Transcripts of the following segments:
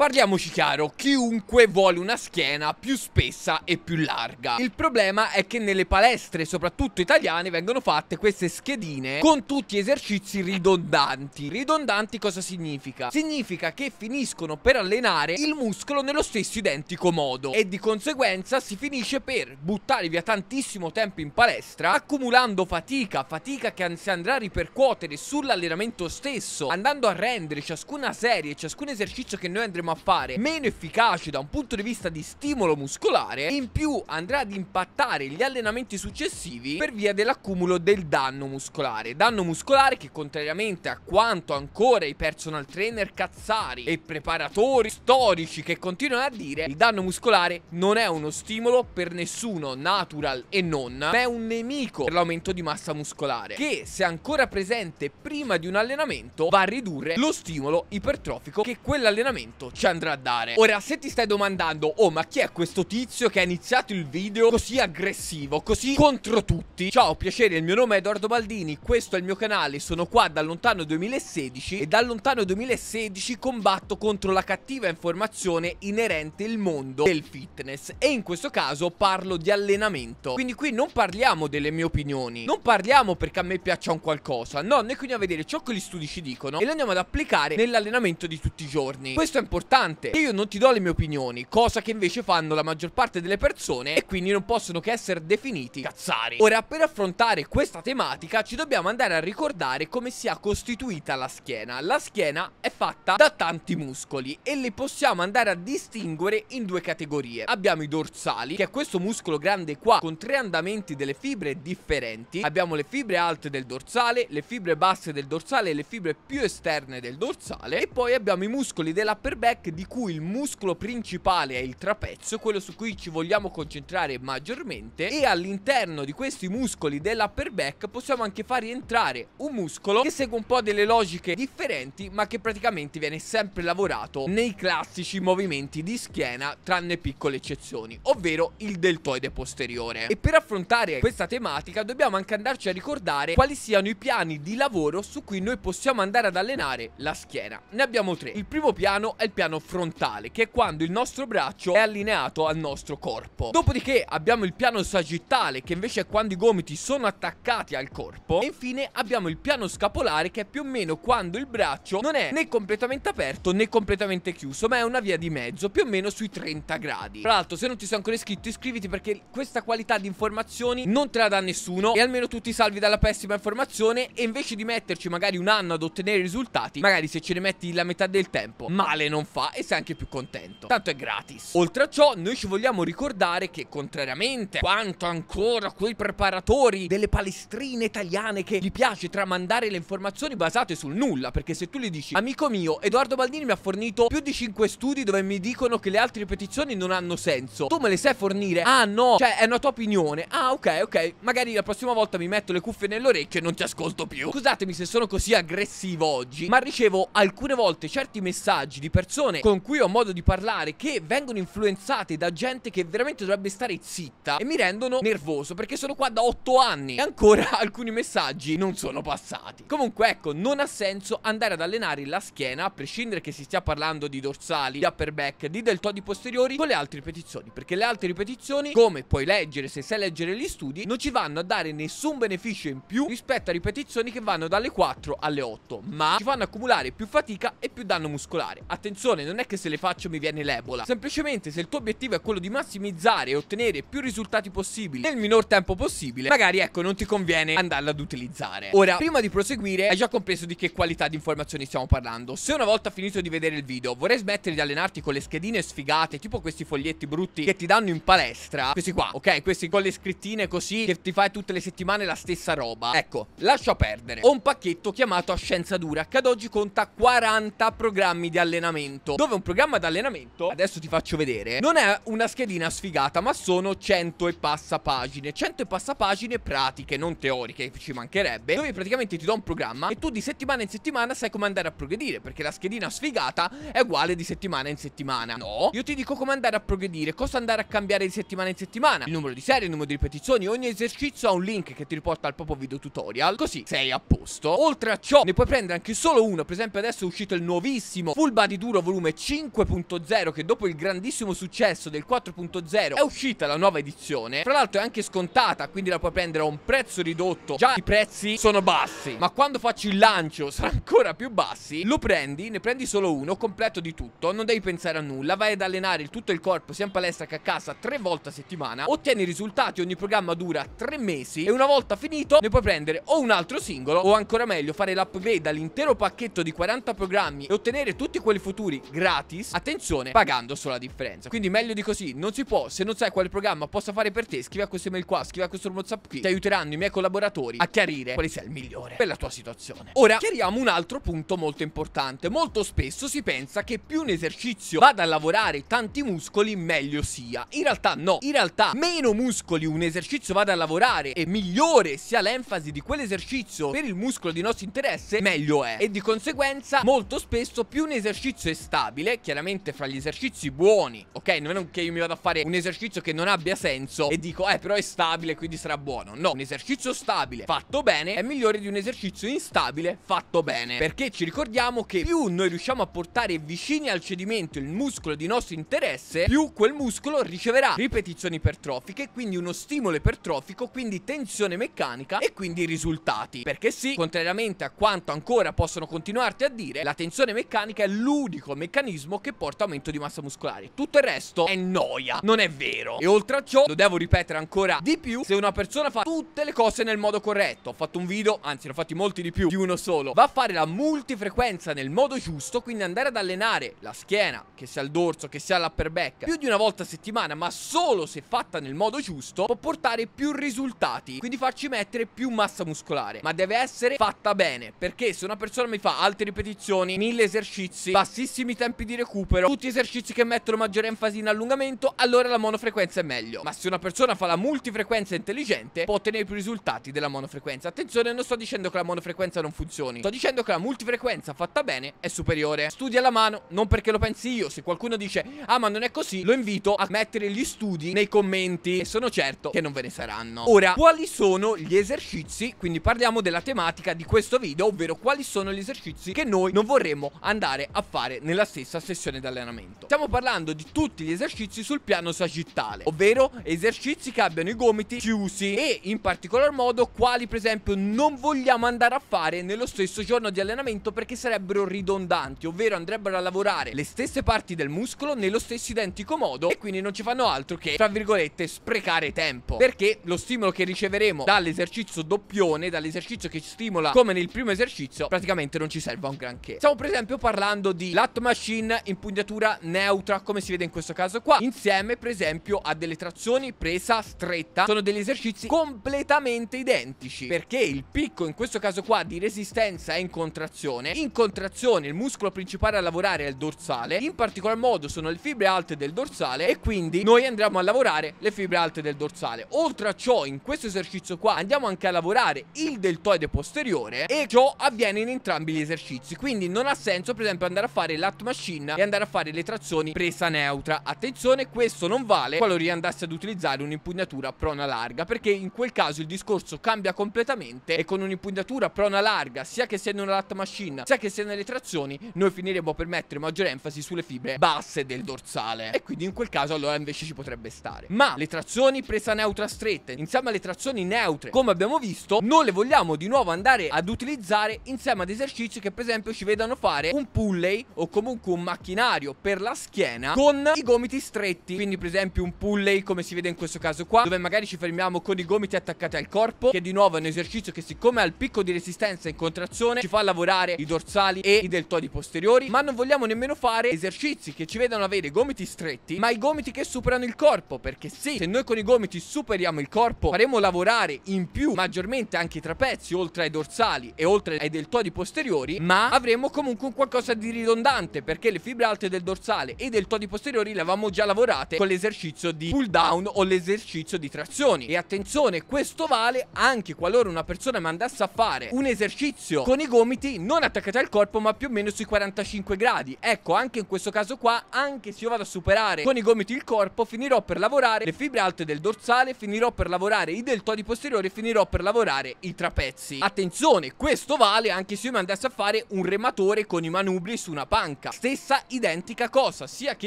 Parliamoci chiaro, chiunque vuole una schiena più spessa e più larga. Il problema è che nelle palestre, soprattutto italiane, vengono fatte queste schedine con tutti esercizi ridondanti. Ridondanti cosa significa? Significa che finiscono per allenare il muscolo nello stesso identico modo e di conseguenza si finisce per buttare via tantissimo tempo in palestra accumulando fatica, fatica che si andrà a ripercuotere sull'allenamento stesso, andando a rendere ciascuna serie, ciascun esercizio che noi andremo a andremo a fare meno efficace da un punto di vista di stimolo muscolare e in più andrà ad impattare gli allenamenti successivi per via dell'accumulo del danno muscolare. Danno muscolare che contrariamente a quanto ancora i personal trainer cazzari e preparatori storici che continuano a dire, il danno muscolare non è uno stimolo per nessuno, natural e non, ma è un nemico per l'aumento di massa muscolare che se ancora presente prima di un allenamento va a ridurre lo stimolo ipertrofico che quell'allenamento ci ci andrà a dare Ora se ti stai domandando Oh ma chi è questo tizio che ha iniziato il video così aggressivo Così contro tutti Ciao piacere il mio nome è Edoardo Baldini Questo è il mio canale Sono qua da lontano 2016 E da lontano 2016 combatto contro la cattiva informazione inerente il mondo del fitness E in questo caso parlo di allenamento Quindi qui non parliamo delle mie opinioni Non parliamo perché a me piaccia un qualcosa No, noi qui andiamo a vedere ciò che gli studi ci dicono E lo andiamo ad applicare nell'allenamento di tutti i giorni Questo è importante importante. io non ti do le mie opinioni, cosa che invece fanno la maggior parte delle persone e quindi non possono che essere definiti cazzari. Ora, per affrontare questa tematica ci dobbiamo andare a ricordare come sia costituita la schiena. La schiena è fatta da tanti muscoli e li possiamo andare a distinguere in due categorie. Abbiamo i dorsali, che è questo muscolo grande qua con tre andamenti delle fibre differenti. Abbiamo le fibre alte del dorsale, le fibre basse del dorsale e le fibre più esterne del dorsale e poi abbiamo i muscoli dell'upper back back di cui il muscolo principale è il trapezio, quello su cui ci vogliamo concentrare maggiormente e all'interno di questi muscoli dell'upper back possiamo anche far rientrare un muscolo che segue un po' delle logiche differenti ma che praticamente viene sempre lavorato nei classici movimenti di schiena tranne piccole eccezioni, ovvero il deltoide posteriore. E per affrontare questa tematica dobbiamo anche andarci a ricordare quali siano i piani di lavoro su cui noi possiamo andare ad allenare la schiena. Ne abbiamo tre. Il primo piano è il piano piano frontale, che è quando il nostro braccio è allineato al nostro corpo. Dopodiché abbiamo il piano sagittale, che invece è quando i gomiti sono attaccati al corpo. E infine abbiamo il piano scapolare, che è più o meno quando il braccio non è né completamente aperto né completamente chiuso, ma è una via di mezzo, più o meno sui 30 gradi. Tra l'altro, se non ti sei ancora iscritto, iscriviti perché questa qualità di informazioni non te la dà nessuno e almeno tu ti salvi dalla pessima informazione e invece di metterci magari un anno ad ottenere risultati, magari se ce ne metti la metà del tempo, male non fa e sei anche più contento. Tanto è gratis. Oltre a ciò, noi ci vogliamo ricordare che, contrariamente a quanto ancora quei preparatori delle palestrine italiane che gli piace tramandare le informazioni basate sul nulla, perché se tu gli dici, amico mio, Edoardo Baldini mi ha fornito più di 5 studi dove mi dicono che le altre ripetizioni non hanno senso, tu me le sai fornire? Ah no, cioè è una tua opinione. Ah ok, ok, magari la prossima volta mi metto le cuffie nell'orecchio e non ti ascolto più. Scusatemi se sono così aggressivo oggi, ma ricevo alcune volte certi messaggi di persone persone con cui ho modo di parlare che vengono influenzate da gente che veramente dovrebbe stare zitta e mi rendono nervoso perché sono qua da 8 anni e ancora alcuni messaggi non sono passati. Comunque ecco, non ha senso andare ad allenare la schiena a prescindere che si stia parlando di dorsali, di upper back, di deltodi posteriori con le altre ripetizioni perché le altre ripetizioni, come puoi leggere se sai leggere gli studi, non ci vanno a dare nessun beneficio in più rispetto a ripetizioni che vanno dalle 4 alle 8, ma ci fanno accumulare più fatica e più danno muscolare. Attenzione persone non è che se le faccio mi viene l'ebola. Semplicemente se il tuo obiettivo è quello di massimizzare e ottenere più risultati possibili nel minor tempo possibile, magari ecco non ti conviene andarla ad utilizzare. Ora, prima di proseguire, hai già compreso di che qualità di informazioni stiamo parlando. Se una volta finito di vedere il video vorrei smettere di allenarti con le schedine sfigate, tipo questi foglietti brutti che ti danno in palestra, questi qua, ok? Questi con le scrittine così che ti fai tutte le settimane la stessa roba. Ecco, lascia perdere. Ho un pacchetto chiamato a scienza dura che ad oggi conta 40 programmi di allenamento allenamento Dove un programma di allenamento, adesso ti faccio vedere Non è una schedina sfigata ma sono 100 e passa pagine 100 e passa pagine pratiche, non teoriche, ci mancherebbe Dove praticamente ti do un programma e tu di settimana in settimana sai come andare a progredire Perché la schedina sfigata è uguale di settimana in settimana No, io ti dico come andare a progredire, cosa andare a cambiare di settimana in settimana Il numero di serie, il numero di ripetizioni, ogni esercizio ha un link che ti riporta al proprio video tutorial Così sei a posto Oltre a ciò ne puoi prendere anche solo uno, per esempio adesso è uscito il nuovissimo Full Body Duro volume 5.0 che dopo il grandissimo successo del 4.0 è uscita la nuova edizione Tra l'altro è anche scontata quindi la puoi prendere a un prezzo ridotto Già i prezzi sono bassi ma quando faccio il lancio saranno ancora più bassi Lo prendi, ne prendi solo uno, completo di tutto, non devi pensare a nulla Vai ad allenare il tutto il corpo sia in palestra che a casa tre volte a settimana Ottieni i risultati, ogni programma dura tre mesi E una volta finito ne puoi prendere o un altro singolo o ancora meglio fare l'upgrade all'intero pacchetto di 40 programmi E ottenere tutti quelli futuri auguri gratis, attenzione, pagando solo la differenza. Quindi meglio di così, non si può, se non sai quale programma possa fare per te, scrivi a questo email qua, scrivi a questo WhatsApp qui, ti aiuteranno i miei collaboratori a chiarire quale sia il migliore per la tua situazione. Ora, chiariamo un altro punto molto importante. Molto spesso si pensa che più un esercizio vada a lavorare tanti muscoli, meglio sia. In realtà no, in realtà meno muscoli un esercizio vada a lavorare e migliore sia l'enfasi di quell'esercizio per il muscolo di nostro interesse, meglio è. E di conseguenza, molto spesso più un esercizio è stabile, chiaramente fra gli esercizi buoni, ok? Non è che io mi vado a fare un esercizio che non abbia senso e dico, eh però è stabile, quindi sarà buono. No, un esercizio stabile fatto bene è migliore di un esercizio instabile fatto bene. Perché ci ricordiamo che più noi riusciamo a portare vicini al cedimento il muscolo di nostro interesse, più quel muscolo riceverà ripetizioni ipertrofiche, quindi uno stimolo ipertrofico, quindi tensione meccanica e quindi risultati. Perché sì, contrariamente a quanto ancora possono continuarti a dire, la tensione meccanica è l'unico unico meccanismo che porta aumento di massa muscolare. Tutto il resto è noia, non è vero. E oltre a ciò, lo devo ripetere ancora di più, se una persona fa tutte le cose nel modo corretto, ho fatto un video, anzi ne ho fatti molti di più, di uno solo, va a fare la multifrequenza nel modo giusto, quindi andare ad allenare la schiena, che sia il dorso, che sia l'upper back, più di una volta a settimana, ma solo se fatta nel modo giusto, può portare più risultati, quindi farci mettere più massa muscolare, ma deve essere fatta bene, perché se una persona mi fa alte ripetizioni, mille esercizi, bassissimi lunghissimi tempi di recupero, tutti esercizi che mettono maggiore enfasi in allungamento, allora la monofrequenza è meglio. Ma se una persona fa la multifrequenza intelligente, può ottenere più risultati della monofrequenza. Attenzione, non sto dicendo che la monofrequenza non funzioni, sto dicendo che la multifrequenza fatta bene è superiore. Studia la mano, non perché lo pensi io, se qualcuno dice "Ah, ma non è così", lo invito a mettere gli studi nei commenti e sono certo che non ve ne saranno. Ora, quali sono gli esercizi? Quindi parliamo della tematica di questo video, ovvero quali sono gli esercizi che noi non vorremmo andare a fare nel nella stessa sessione di allenamento. Stiamo parlando di tutti gli esercizi sul piano sagittale, ovvero esercizi che abbiano i gomiti chiusi e in particolar modo quali per esempio non vogliamo andare a fare nello stesso giorno di allenamento perché sarebbero ridondanti, ovvero andrebbero a lavorare le stesse parti del muscolo nello stesso identico modo e quindi non ci fanno altro che, tra virgolette, sprecare tempo, perché lo stimolo che riceveremo dall'esercizio doppione, dall'esercizio che ci stimola come nel primo esercizio, praticamente non ci serve a un granché. Stiamo per esempio parlando di lato Machine impugnatura neutra come si vede in questo caso qua Insieme per esempio a delle trazioni presa stretta Sono degli esercizi completamente identici Perché il picco in questo caso qua di resistenza è in contrazione In contrazione il muscolo principale a lavorare è il dorsale In particolar modo sono le fibre alte del dorsale E quindi noi andremo a lavorare le fibre alte del dorsale Oltre a ciò in questo esercizio qua andiamo anche a lavorare il deltoide posteriore E ciò avviene in entrambi gli esercizi Quindi non ha senso per esempio andare a fare la Nut Machine e andare a fare le trazioni presa neutra. Attenzione, questo non vale qualora andasse ad utilizzare un'impugnatura prona larga, perché in quel caso il discorso cambia completamente e con un'impugnatura prona larga, sia che sia in una Nut Machine, sia che sia nelle trazioni, noi finiremo per mettere maggiore enfasi sulle fibre basse del dorsale. E quindi in quel caso allora invece ci potrebbe stare. Ma le trazioni presa neutra strette, insieme alle trazioni neutre, come abbiamo visto, non le vogliamo di nuovo andare ad utilizzare insieme ad esercizi che per esempio ci vedano fare un pulley o comunque comunque un macchinario per la schiena con i gomiti stretti Quindi per esempio un pulley come si vede in questo caso qua Dove magari ci fermiamo con i gomiti attaccati al corpo Che di nuovo è un esercizio che siccome ha il picco di resistenza in contrazione Ci fa lavorare i dorsali e i deltodi posteriori Ma non vogliamo nemmeno fare esercizi che ci vedano avere gomiti stretti Ma i gomiti che superano il corpo Perché sì, se noi con i gomiti superiamo il corpo Faremo lavorare in più maggiormente anche i trapezi Oltre ai dorsali e oltre ai deltodi posteriori Ma avremo comunque un qualcosa di ridondante importante perché le fibre alte del dorsale e del todi posteriori le avevamo già lavorate con l'esercizio di pull down o l'esercizio di trazioni. E attenzione, questo vale anche qualora una persona mandasse a fare un esercizio con i gomiti non attaccati al corpo ma più o meno sui 45 gradi. Ecco, anche in questo caso qua, anche se io vado a superare con i gomiti il corpo, finirò per lavorare le fibre alte del dorsale, finirò per lavorare i deltodi posteriori finirò per lavorare i trapezzi. Attenzione, questo vale anche se io mi andassi a fare un rematore con i manubri su una panca manca stessa identica cosa sia che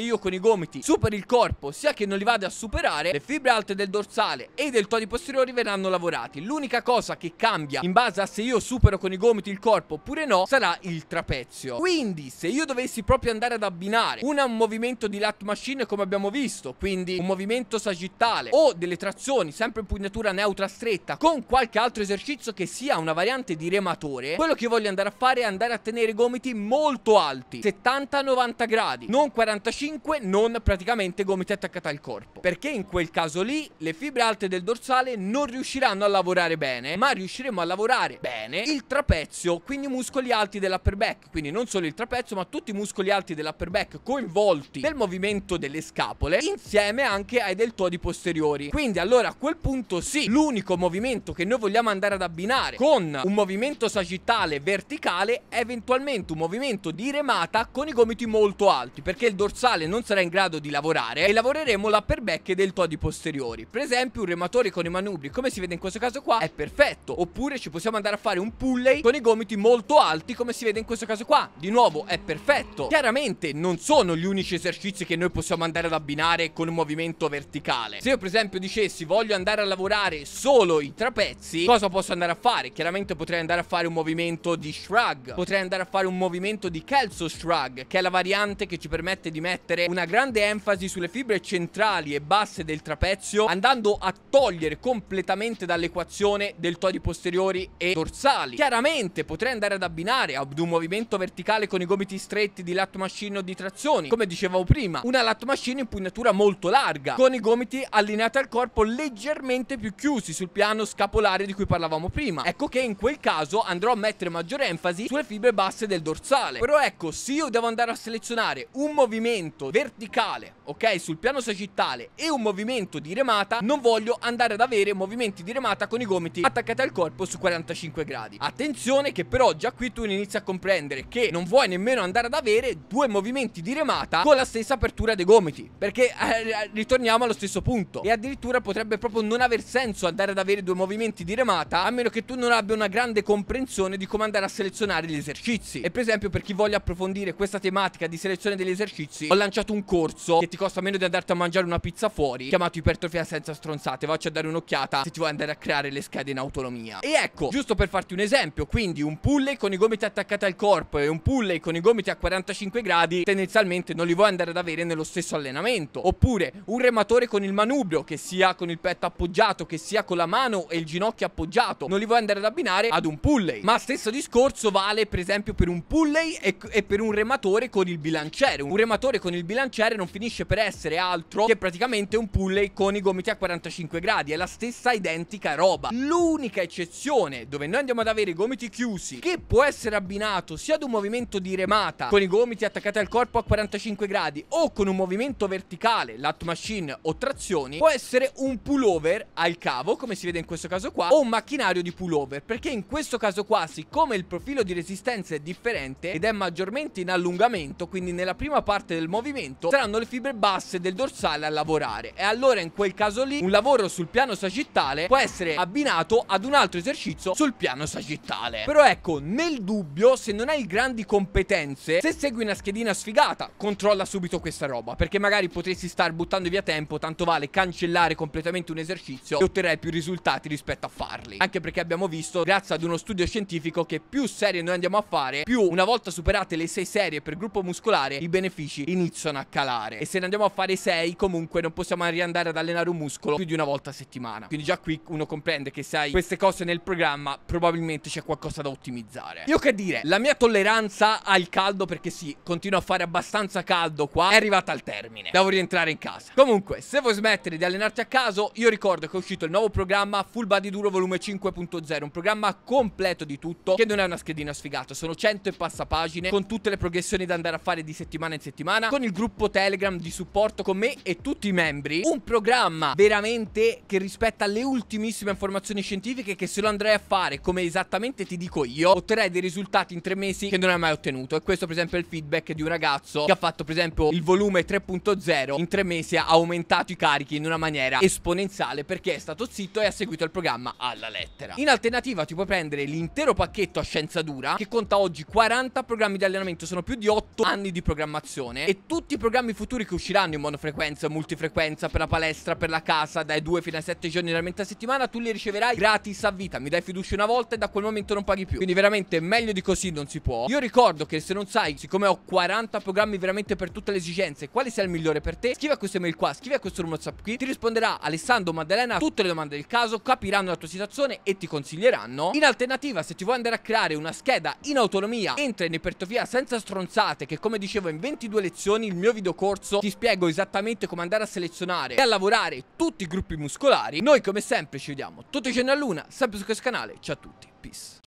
io con i gomiti superi il corpo sia che non li vado a superare le fibre alte del dorsale e del toni posteriori verranno lavorati l'unica cosa che cambia in base a se io supero con i gomiti il corpo oppure no sarà il trapezio quindi se io dovessi proprio andare ad abbinare una, un movimento di lat machine come abbiamo visto quindi un movimento sagittale o delle trazioni sempre in pugnatura neutra stretta con qualche altro esercizio che sia una variante di rematore quello che voglio andare a fare è andare a tenere i gomiti molto alti 70 70-90 gradi, non 45, non praticamente gomiti attaccati al corpo. Perché in quel caso lì le fibre alte del dorsale non riusciranno a lavorare bene, ma riusciremo a lavorare bene il trapezio, quindi i muscoli alti dell'upper back, quindi non solo il trapezio, ma tutti i muscoli alti dell'upper back coinvolti nel movimento delle scapole, insieme anche ai deltoidi posteriori. Quindi allora a quel punto sì, l'unico movimento che noi vogliamo andare ad abbinare con un movimento sagittale verticale è eventualmente un movimento di remata con i gomiti molto alti perché il dorsale non sarà in grado di lavorare e lavoreremo la back del todi posteriori. Per esempio un rematore con i manubri come si vede in questo caso qua è perfetto oppure ci possiamo andare a fare un pulley con i gomiti molto alti come si vede in questo caso qua. Di nuovo è perfetto. Chiaramente non sono gli unici esercizi che noi possiamo andare ad abbinare con un movimento verticale. Se io per esempio dicessi voglio andare a lavorare solo i trapezzi cosa posso andare a fare? Chiaramente potrei andare a fare un movimento di shrug potrei andare a fare un movimento di calzo shrug drag, che è la variante che ci permette di mettere una grande enfasi sulle fibre centrali e basse del trapezio, andando a togliere completamente dall'equazione deltoidi posteriori e dorsali. Chiaramente potrei andare ad abbinare ad un movimento verticale con i gomiti stretti di lat machine o di trazioni, come dicevo prima, una lat machine in punnatura molto larga, con i gomiti allineati al corpo leggermente più chiusi sul piano scapolare di cui parlavamo prima. Ecco che in quel caso andrò a mettere maggiore enfasi sulle fibre basse del dorsale. Però ecco, sì io devo andare a selezionare un movimento verticale, ok, sul piano sagittale e un movimento di remata, non voglio andare ad avere movimenti di remata con i gomiti attaccati al corpo su 45 gradi. Attenzione che però già qui tu inizi a comprendere che non vuoi nemmeno andare ad avere due movimenti di remata con la stessa apertura dei gomiti, perché eh, eh, ritorniamo allo stesso punto. E addirittura potrebbe proprio non aver senso andare ad avere due movimenti di remata, a meno che tu non abbia una grande comprensione di come andare a selezionare gli esercizi. E per esempio per chi voglia approfondire questa tematica di selezione degli esercizi ho lanciato un corso che ti costa meno di andarti a mangiare una pizza fuori chiamato ipertrofia senza stronzate vacci a dare un'occhiata se ti vuoi andare a creare le schede in autonomia e ecco giusto per farti un esempio quindi un pulley con i gomiti attaccati al corpo e un pulley con i gomiti a 45 gradi tendenzialmente non li vuoi andare ad avere nello stesso allenamento oppure un rematore con il manubrio che sia con il petto appoggiato che sia con la mano e il ginocchio appoggiato non li vuoi andare ad abbinare ad un pulley ma stesso discorso vale per esempio per un pulley e, e per un rematore rematore con il bilanciere Un rematore con il bilanciere non finisce per essere altro che praticamente un pulley con i gomiti a 45 gradi È la stessa identica roba L'unica eccezione dove noi andiamo ad avere i gomiti chiusi Che può essere abbinato sia ad un movimento di remata con i gomiti attaccati al corpo a 45 gradi O con un movimento verticale, lat machine o trazioni Può essere un pullover al cavo come si vede in questo caso qua O un macchinario di pullover Perché in questo caso qua siccome il profilo di resistenza è differente ed è maggiormente in allungamento, quindi nella prima parte del movimento saranno le fibre basse del dorsale a lavorare e allora in quel caso lì un lavoro sul piano sagittale può essere abbinato ad un altro esercizio sul piano sagittale. Però ecco, nel dubbio, se non hai grandi competenze, se segui una schedina sfigata, controlla subito questa roba, perché magari potresti star buttando via tempo, tanto vale cancellare completamente un esercizio e otterrai più risultati rispetto a farli. Anche perché abbiamo visto, grazie ad uno studio scientifico, che più serie noi andiamo a fare, più una volta superate le 6 serie per gruppo muscolare i benefici iniziano a calare. E se ne andiamo a fare 6 comunque non possiamo riandare ad allenare un muscolo più di una volta a settimana. Quindi già qui uno comprende che se hai queste cose nel programma probabilmente c'è qualcosa da ottimizzare. Io che dire, la mia tolleranza al caldo perché sì, continuo a fare abbastanza caldo qua, è arrivata al termine. Devo rientrare in casa. Comunque, se vuoi smettere di allenarti a caso, io ricordo che è uscito il nuovo programma Full Body Duro volume 5.0, un programma completo di tutto che non è una schedina sfigata, sono 100 e passa pagine con tutte le progressioni da andare a fare di settimana in settimana con il gruppo Telegram di supporto con me e tutti i membri. Un programma veramente che rispetta le ultimissime informazioni scientifiche che se lo andrai a fare come esattamente ti dico io otterrai dei risultati in tre mesi che non hai mai ottenuto. E questo per esempio è il feedback di un ragazzo che ha fatto per esempio il volume 3.0 in tre mesi ha aumentato i carichi in una maniera esponenziale perché è stato zitto e ha seguito il programma alla lettera. In alternativa ti puoi prendere l'intero pacchetto a scienza dura che conta oggi 40 programmi di allenamento sono più di 8 anni di programmazione e tutti i programmi futuri che usciranno in monofrequenza, multifrequenza, per la palestra, per la casa, dai 2 fino a 7 giorni realmente a settimana, tu li riceverai gratis a vita, mi dai fiducia una volta e da quel momento non paghi più. Quindi veramente meglio di così non si può. Io ricordo che se non sai, siccome ho 40 programmi veramente per tutte le esigenze, quale sia il migliore per te, scrivi a questa mail qua, scrivi a questo numero WhatsApp qui, ti risponderà Alessandro Maddalena tutte le domande del caso, capiranno la tua situazione e ti consiglieranno. In alternativa, se ti vuoi andare a creare una scheda in autonomia, entra in ipertrofia senza stronzate che come dicevo in 22 lezioni il mio videocorso ti spiego esattamente come andare a selezionare e a lavorare tutti i gruppi muscolari. Noi come sempre ci vediamo tutti i giorni a luna, sempre su questo canale. Ciao a tutti, peace.